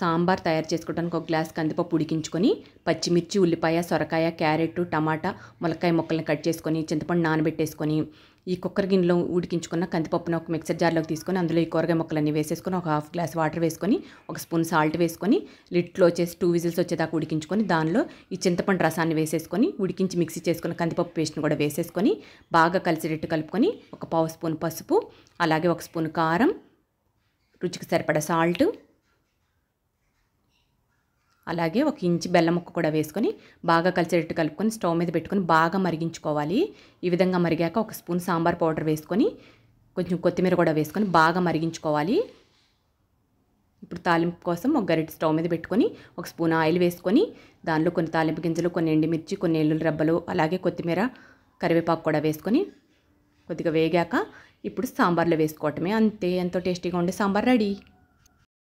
సాంబార్ తయారు చేసుకోవడానికి ఒక గ్లాస్ కందిపప్పు ఉడికించుకొని పచ్చిమిర్చి ఉల్లిపాయ సొరకాయ క్యారెట్ టమాటా మొలకాయ మొక్కలను కట్ చేసుకొని చింతపండు నానబెట్టేసుకొని ఈ కుక్కర్ గిన్నెలో ఉడికించుకున్న కందిపప్పును ఒక మిక్సర్ జార్లోకి తీసుకొని అందులో ఈ కూరగాయ ముక్కలన్నీ వేసేసుకొని ఒక హాఫ్ గ్లాస్ వాటర్ వేసుకొని ఒక స్పూన్ సాల్ట్ వేసుకొని లిట్లో వచ్చేసి టూ విజిల్స్ వచ్చేదాకా ఉడికించుకొని దానిలో ఈ చింతపండు రసాన్ని వేసేసుకొని ఉడికించి మిక్సీ చేసుకున్న కందిపప్పు పేస్ట్ని కూడా వేసేసుకొని బాగా కలిసేటట్టు కలుపుకొని ఒక పావు స్పూన్ పసుపు అలాగే ఒక స్పూన్ కారం రుచికి సరిపడా సాల్ట్ అలాగే ఒక ఇంచు బెల్లం ముక్క కూడా వేసుకొని బాగా కలిసేటట్టు కలుపుకొని స్టవ్ మీద పెట్టుకొని బాగా మరిగించుకోవాలి ఈ విధంగా మరిగాక ఒక స్పూన్ సాంబార్ పౌడర్ వేసుకొని కొంచెం కొత్తిమీర కూడా వేసుకొని బాగా మరిగించుకోవాలి ఇప్పుడు తాలింపు కోసం ఒక గరిటె స్టవ్ మీద పెట్టుకొని ఒక స్పూన్ ఆయిల్ వేసుకొని దానిలో కొన్ని తాలింపు గింజలు కొన్ని ఎండిమిర్చి కొన్ని ఎల్లుల రబ్బలు అలాగే కొత్తిమీర కరివేపాకు కూడా వేసుకొని కొద్దిగా వేగాక ఇప్పుడు సాంబార్లో వేసుకోవటమే అంతే ఎంతో టేస్టీగా ఉండే సాంబార్ రెడీ